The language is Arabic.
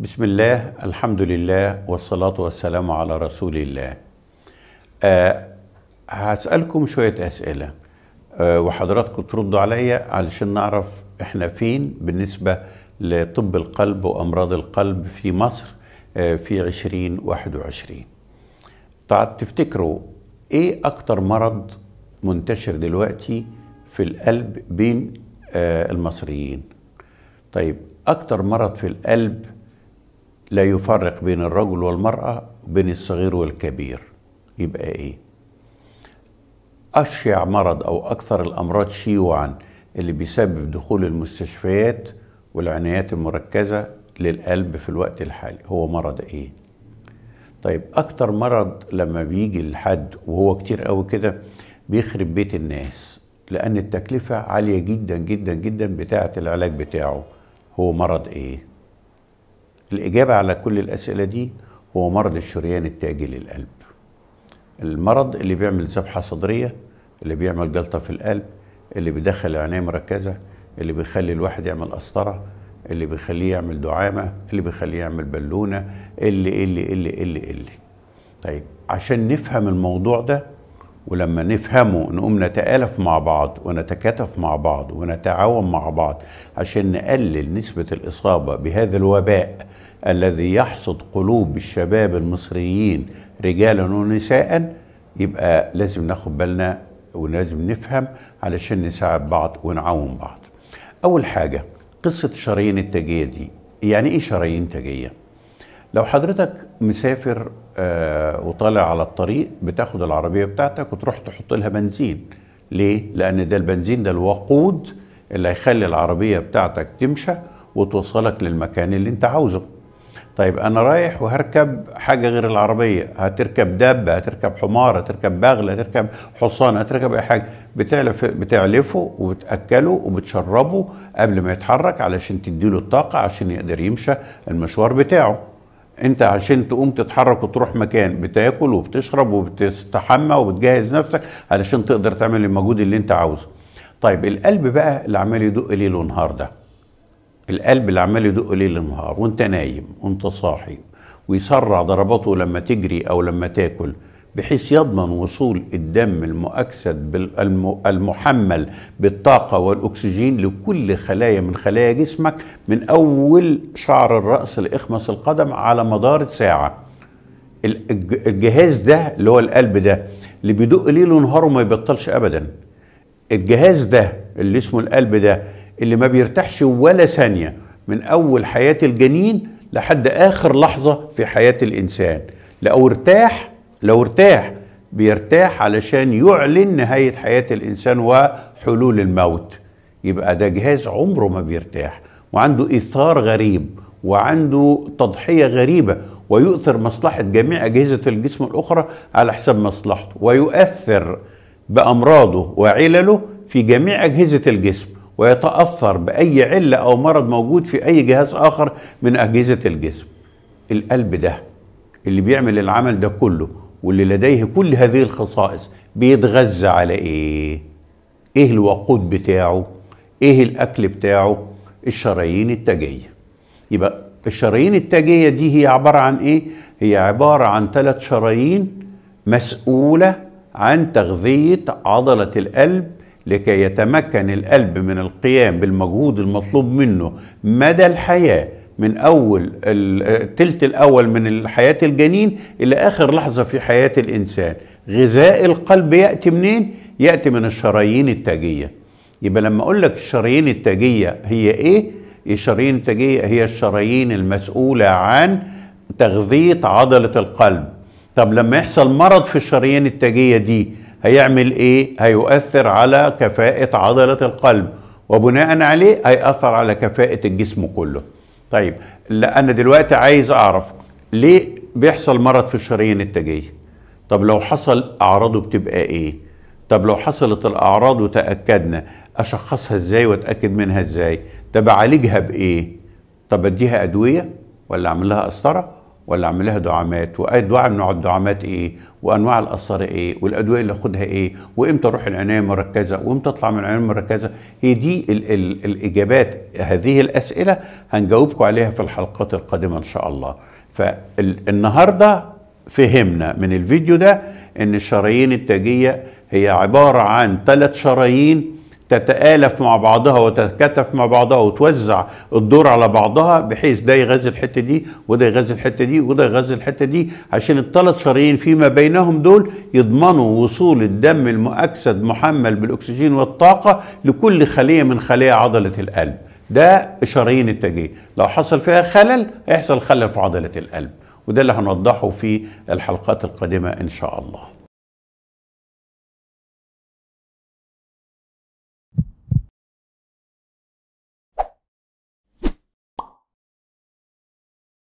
بسم الله الحمد لله والصلاة والسلام على رسول الله أه هسألكم شوية أسئلة أه وحضراتكم تردوا عليا علشان نعرف احنا فين بالنسبة لطب القلب وأمراض القلب في مصر أه في واحد وعشرين طيب، تفتكروا ايه أكتر مرض منتشر دلوقتي في القلب بين آه، المصريين طيب أكتر مرض في القلب لا يفرق بين الرجل والمرأة بين الصغير والكبير يبقى ايه أشيع مرض أو أكثر الأمراض شيوعا اللي بيسبب دخول المستشفيات والعنايات المركزة للقلب في الوقت الحالي هو مرض ايه طيب أكتر مرض لما بيجي لحد وهو كتير قوي كده بيخرب بيت الناس لأن التكلفة عالية جدا جدا جدا بتاعة العلاج بتاعه هو مرض ايه الإجابة على كل الأسئلة دي هو مرض الشريان التاجي للقلب المرض اللي بيعمل ذبحة صدرية اللي بيعمل جلطة في القلب اللي بيدخل عناية مركزة اللي بيخلي الواحد يعمل قسطرة اللي بيخليه يعمل دعامة اللي بيخليه يعمل بالونة اللي اللي اللي اللي اللي طيب عشان نفهم الموضوع ده ولما نفهمه نقوم نتآلف مع بعض ونتكاتف مع بعض ونتعاون مع بعض عشان نقلل نسبة الإصابة بهذا الوباء الذي يحصد قلوب الشباب المصريين رجالا ونساء يبقى لازم ناخد بالنا ولازم نفهم علشان نساعد بعض ونعاون بعض اول حاجه قصه شرايين التاجيه دي يعني ايه شرايين تاجيه لو حضرتك مسافر آه وطالع على الطريق بتاخد العربيه بتاعتك وتروح تحط لها بنزين ليه لان ده البنزين ده الوقود اللي هيخلي العربيه بتاعتك تمشى وتوصلك للمكان اللي انت عاوزه طيب انا رايح وهركب حاجه غير العربيه هتركب دابه هتركب حمار هتركب بغل هتركب حصان هتركب اي حاجه بتعلف بتعلفه وبتاكله وبتشربه قبل ما يتحرك علشان تديله الطاقه عشان يقدر يمشى المشوار بتاعه انت عشان تقوم تتحرك وتروح مكان بتاكل وبتشرب وبتستحمى وبتجهز نفسك علشان تقدر تعمل المجهود اللي انت عاوزه طيب القلب بقى اللي عمال يدق ليل ونهار ده القلب اللي عمال يدق ليل نهار وانت نايم وانت صاحي ويسرع ضرباته لما تجري او لما تاكل بحيث يضمن وصول الدم المؤكسد المحمل بالطاقه والاكسجين لكل خلايا من خلايا جسمك من اول شعر الراس لاخمص القدم على مدار ساعه الجهاز ده اللي هو القلب ده اللي بيدق ليل ونهار وما يبطلش ابدا الجهاز ده اللي اسمه القلب ده اللي ما بيرتاحش ولا ثانيه من اول حياه الجنين لحد اخر لحظه في حياه الانسان لو ارتاح لو ارتاح بيرتاح علشان يعلن نهايه حياه الانسان وحلول الموت يبقى ده جهاز عمره ما بيرتاح وعنده اثار غريب وعنده تضحيه غريبه ويؤثر مصلحه جميع اجهزه الجسم الاخرى على حساب مصلحته ويؤثر بامراضه وعلله في جميع اجهزه الجسم ويتأثر بأي علة أو مرض موجود في أي جهاز آخر من أجهزة الجسم القلب ده اللي بيعمل العمل ده كله واللي لديه كل هذه الخصائص بيتغذى على إيه؟ إيه الوقود بتاعه؟ إيه الأكل بتاعه؟ الشرايين التاجية يبقى الشرايين التاجية دي هي عبارة عن إيه؟ هي عبارة عن ثلاث شرايين مسؤولة عن تغذية عضلة القلب لكي يتمكن القلب من القيام بالمجهود المطلوب منه مدى الحياه من اول الثلث الاول من حياه الجنين الى اخر لحظه في حياه الانسان غذاء القلب ياتي منين ياتي من الشرايين التاجيه يبقى لما اقول لك الشرايين التاجيه هي ايه الشرايين التاجيه هي الشرايين المسؤوله عن تغذيه عضله القلب طب لما يحصل مرض في الشرايين التاجيه دي هيعمل ايه هيؤثر على كفاءة عضلة القلب وبناء عليه هيأثر على كفاءة الجسم كله طيب انا دلوقتي عايز اعرف ليه بيحصل مرض في الشرايين التاجية؟ طب لو حصل اعراضه بتبقى ايه طب لو حصلت الاعراض وتاكدنا اشخصها ازاي واتاكد منها ازاي طب اعالجها بايه طب اديها ادويه ولا اعمل لها قسطره ولا اعمل لها دعامات وانواع نوع الدعامات ايه وانواع القصاره ايه والادويه اللي اخدها ايه وامتى اروح العنايه المركزه وامتى اطلع من العنايه المركزه هي دي الـ الـ الاجابات هذه الاسئله هنجاوبكم عليها في الحلقات القادمه ان شاء الله فالنهارده فهمنا من الفيديو ده ان الشرايين التاجيه هي عباره عن ثلاث شرايين تتآلف مع بعضها وتتكاتف مع بعضها وتوزع الدور على بعضها بحيث ده يغذي الحتة دي وده يغذي الحتة دي وده يغذي الحتة دي عشان الثلاث شرايين فيما بينهم دول يضمنوا وصول الدم المؤكسد محمل بالأكسجين والطاقة لكل خلية من خلايا عضلة القلب ده شرايين التاجيه لو حصل فيها خلل هيحصل خلل في عضلة القلب وده اللي هنوضحه في الحلقات القادمة إن شاء الله